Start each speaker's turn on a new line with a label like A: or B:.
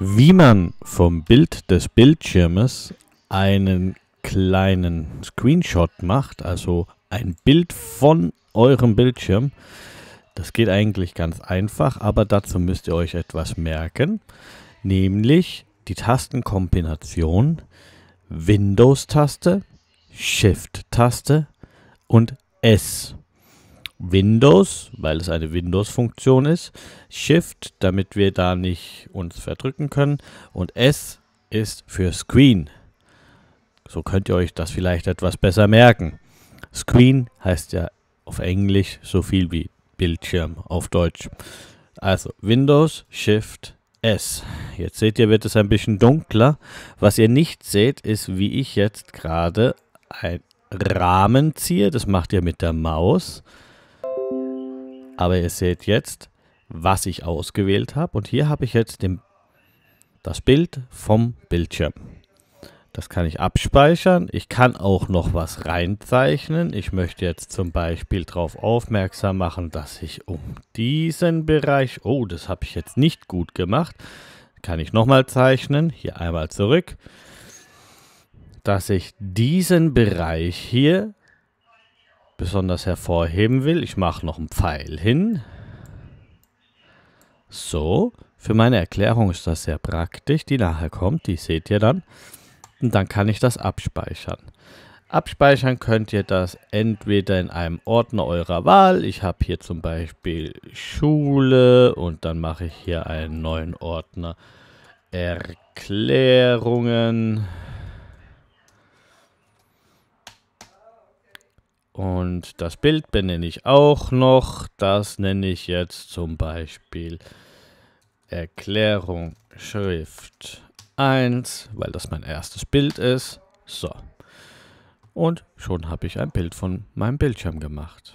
A: wie man vom Bild des Bildschirmes einen kleinen Screenshot macht, also ein Bild von eurem Bildschirm. Das geht eigentlich ganz einfach, aber dazu müsst ihr euch etwas merken, nämlich die Tastenkombination Windows-Taste, Shift-Taste und S. Windows, weil es eine Windows-Funktion ist, Shift, damit wir da nicht uns verdrücken können und S ist für Screen. So könnt ihr euch das vielleicht etwas besser merken. Screen heißt ja auf Englisch so viel wie Bildschirm auf Deutsch. Also Windows, Shift, S. Jetzt seht ihr, wird es ein bisschen dunkler. Was ihr nicht seht, ist, wie ich jetzt gerade ein Rahmen ziehe. Das macht ihr mit der Maus. Aber ihr seht jetzt, was ich ausgewählt habe. Und hier habe ich jetzt den, das Bild vom Bildschirm. Das kann ich abspeichern. Ich kann auch noch was reinzeichnen. Ich möchte jetzt zum Beispiel darauf aufmerksam machen, dass ich um diesen Bereich... Oh, das habe ich jetzt nicht gut gemacht. Kann ich nochmal zeichnen. Hier einmal zurück. Dass ich diesen Bereich hier besonders hervorheben will. Ich mache noch einen Pfeil hin. So, für meine Erklärung ist das sehr praktisch, die nachher kommt, die seht ihr dann. Und dann kann ich das abspeichern. Abspeichern könnt ihr das entweder in einem Ordner eurer Wahl. Ich habe hier zum Beispiel Schule und dann mache ich hier einen neuen Ordner Erklärungen. Und das Bild benenne ich auch noch. Das nenne ich jetzt zum Beispiel Erklärung Schrift 1, weil das mein erstes Bild ist. So. Und schon habe ich ein Bild von meinem Bildschirm gemacht.